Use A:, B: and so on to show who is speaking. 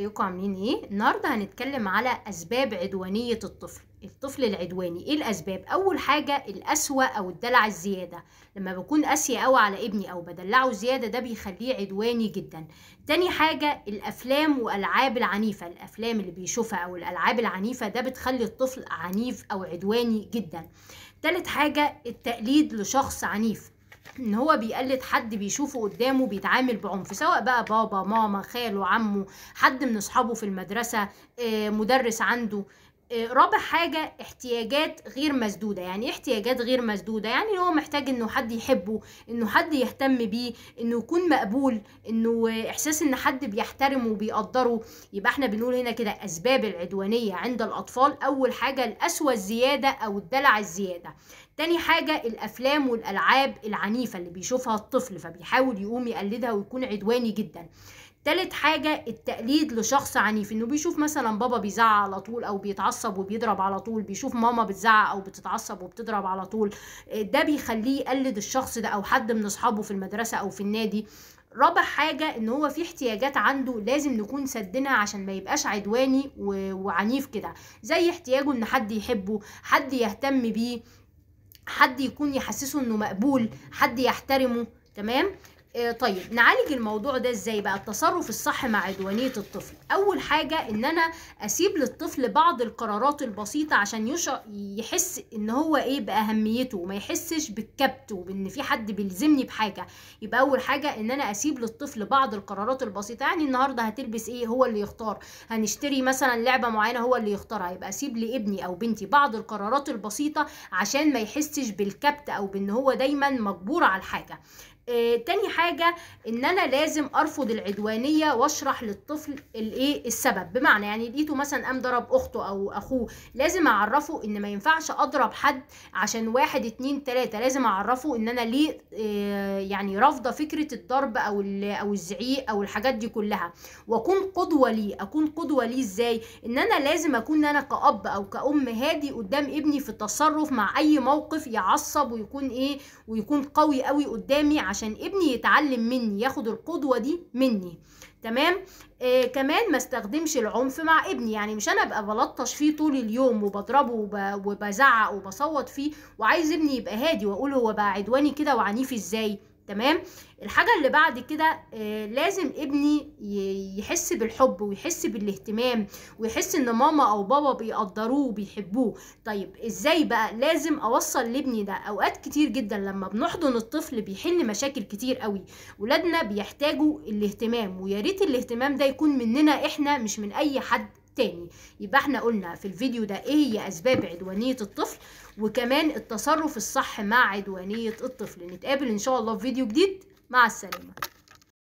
A: ازيكم عاملين ايه النهارده هنتكلم على اسباب عدوانيه الطفل الطفل العدواني ايه الاسباب اول حاجه القسوه او الدلع الزياده لما بكون قاسيه قوي على ابني او بدلعه زياده ده بيخليه عدواني جدا تاني حاجه الافلام والالعاب العنيفه الافلام اللي بيشوفها او الالعاب العنيفه ده بتخلي الطفل عنيف او عدواني جدا تالت حاجه التقليد لشخص عنيف ان هو بيقلد حد بيشوفه قدامه بيتعامل بعنف سواء بقى بابا ماما خاله عمه حد من اصحابه في المدرسه آه، مدرس عنده آه، رابع حاجة احتياجات غير مسدودة يعني إيه احتياجات غير مسدودة يعني هو محتاج انه حد يحبه انه حد يهتم بيه انه يكون مقبول انه احساس ان حد بيحترمه وبيقدره يبقى احنا بنقول هنا كده اسباب العدوانية عند الاطفال اول حاجة القسوة الزيادة او الدلع الزيادة تاني حاجة الأفلام والألعاب العنيفة اللي بيشوفها الطفل فبيحاول يقوم يقلدها ويكون عدواني جدا تالت حاجة التقليد لشخص عنيف انه بيشوف مثلا بابا بيزعق على طول او بيتعصب وبيضرب على طول بيشوف ماما بتزعق او بتتعصب وبتضرب على طول ده بيخليه يقلد الشخص ده او حد من اصحابه في المدرسة او في النادي رابع حاجة ان هو في احتياجات عنده لازم نكون سدنا عشان ما يبقاش عدواني وعنيف كده زي احتياجه ان حد يحبه حد يهتم بيه حد يكون يحسسه انه مقبول حد يحترمه تمام آه، طيب نعالج الموضوع ده ازاي بقى التصرف الصح مع عدوانية الطفل اول حاجة ان انا اسيب للطفل بعض القرارات البسيطة عشان يحس ان هو ايه باهميته وما يحسش بالكبت وبان في حد بيلزمني بحاجة يبقى اول حاجة ان انا اسيب للطفل بعض القرارات البسيطة يعني النهاردة هتلبس ايه هو اللي يختار هنشتري مثلا لعبة معينة هو اللي يختارها يبقى اسيب لابني او بنتي بعض القرارات البسيطة عشان ما يحسش بالكبت او بان هو دايما مجبور على الحاجة آه تاني حاجة ان انا لازم ارفض العدوانية واشرح للطفل الايه السبب بمعنى يعني لقيته مثلا قام ضرب اخته او اخوه لازم اعرفه ان ما ينفعش اضرب حد عشان واحد اتنين تلاتة لازم اعرفه ان انا ليه آه يعني رافضة فكرة الضرب او او الزعيق او الحاجات دي كلها واكون قدوة ليه اكون قدوة ليه ازاي ان انا لازم اكون انا كأب او كأم هادي قدام ابني في التصرف مع اي موقف يعصب ويكون ايه ويكون قوي قوي قدامي عشان ابني يتعلم مني ياخد القدوة دي مني تمام آه كمان ما استخدمش العنف مع ابني يعني مش انا ابقى بلطش فيه طول اليوم وبضربه وب... وبزعق وبصوت فيه وعايز ابني يبقى هادي واقول هو بقى عدواني كده وعنيف ازاي تمام الحاجة اللي بعد كده آه لازم ابني يحس بالحب ويحس بالاهتمام ويحس ان ماما او بابا بيقدروه وبيحبوه طيب ازاي بقى لازم اوصل لابني ده اوقات كتير جدا لما بنحضن الطفل بيحل مشاكل كتير قوي ولادنا بيحتاجوا الاهتمام وياريت الاهتمام ده يكون مننا احنا مش من اي حد تاني يبقى احنا قلنا في الفيديو ده ايه هي اسباب عدوانية الطفل وكمان التصرف الصح مع عدوانية الطفل نتقابل إن شاء الله في فيديو جديد مع السلامة